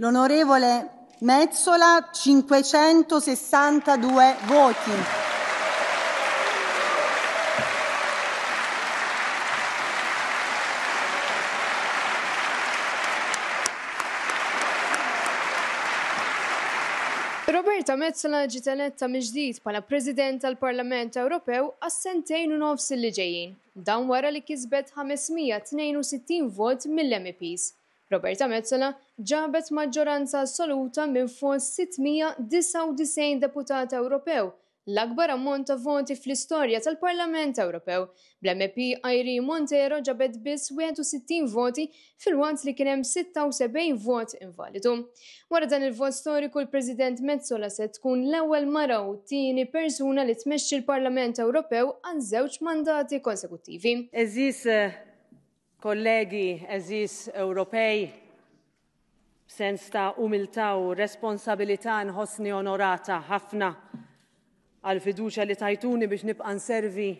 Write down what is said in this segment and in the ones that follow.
L'onorevole Mezzola 562 voti. Roberta Mezzola ġiet eletta miġdid bħala President tal-Parlament Ewropew għas-sentejn u nofs li ġejjin, dan wara li kisbet 562 vot mill-MPs Roberta Mezzola ġabet maġġoranza assoluta minn fuq 699 deputat Ewropew, l-akbar ammont ta' voti fl-istorja tal-Parlament Ewropew. Bl-MP Airi Montero ġabet biss 61 voti fil-waqt li kienem 76 vot invalidu. Wara dan il-vot storiku l-President Mezzola se tkun l-ewwel mara u tieni persuna li tmexxi l-Parlament Ewropew għal żewġ mandati konsekuttivi. Eżis eh, kollegi eżis Ewropej, sens ta' umiltà u responsabilità nħossni onorata ħafna għal fiduċa li tajtuni biex nibqa' nservi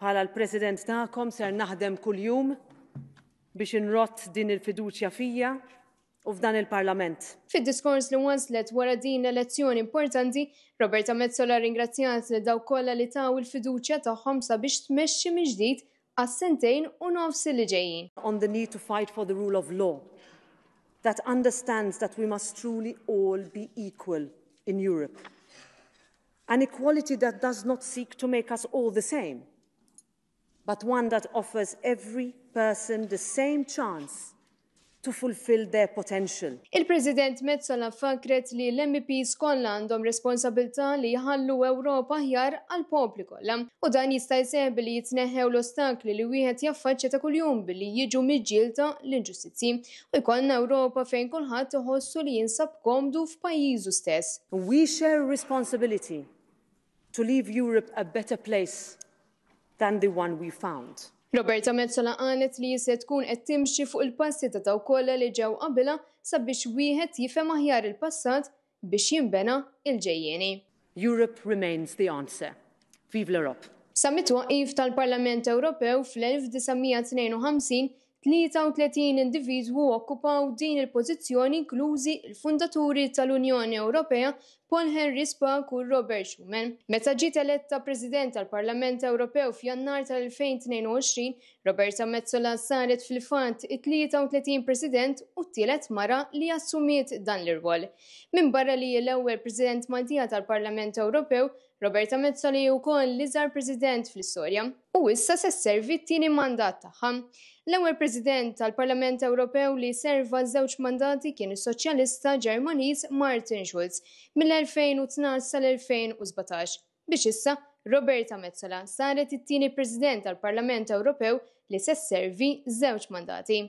bħala l-President ta'kom ser naħdem kuljum biex nrott din il-fiduċja fija u f'dan il-Parlament. Fid-diskors li waslet wara din elezzjoni importanti, Roberta Mezzola ringrazzjat li daw kollha li taw il-fiduċja tagħhom sabiex tmexxi minn ġdid On the need to fight for the rule of law that understands that we must truly all be equal in Europe. An equality that does not seek to make us all the same, but one that offers every person the same chance to fulfill their potential. Il-President Metzola fakret li l-MPs kollha għandhom responsabilità li jħallu Ewropa ħjar għal popli kollha u dan jista' jseħb li jitneħew l-ostakli li wieħed jaffaċċja ta' kuljum billi jiġu miġġielta l-inġustizzi u jkollna Ewropa fejn kulħadd iħossu li jinsab komdu f'pajjiżu stess. We share responsibility to leave Europe a better place than the one we found. Roberta Mezzola għanet li se tkun qed timxi fuq il-passi ta' taw kollha li ġew qabilha sabiex wieħed jifhem aħjar il-passat biex jinbena il ġejjeni Europe remains the answer. Vive l-Europ. Summit waqif tal-Parlament Ewropew fl-1952 33 individwu okkupaw din il-pożizzjoni inklużi il-fundaturi tal-Unjoni Ewropea Paul Henry Spank u Robert Schumann. Meta ġiet eletta President tal-Parlament Ewropew f'Jannar tal-2022, Roberta Mezzola saret fil-fatt it-33 President u t-tielet mara li assumiet dan l-irwol. Min barra li l-ewwel President Maltija tal-Parlament Ewropew, Roberta Mezzoli u koll li zar President fl sorja u issa se servi t tini mandat tagħha. L-ewwel President tal-Parlament Ewropew li serva żewġ mandati kien is-Soċjalista Ġermaniż Martin Schulz. mill mill-2012 sal-2017 biex issa Roberta Mezzola saret it-tieni President tal-Parlament Ewropew li se servi żewġ mandati.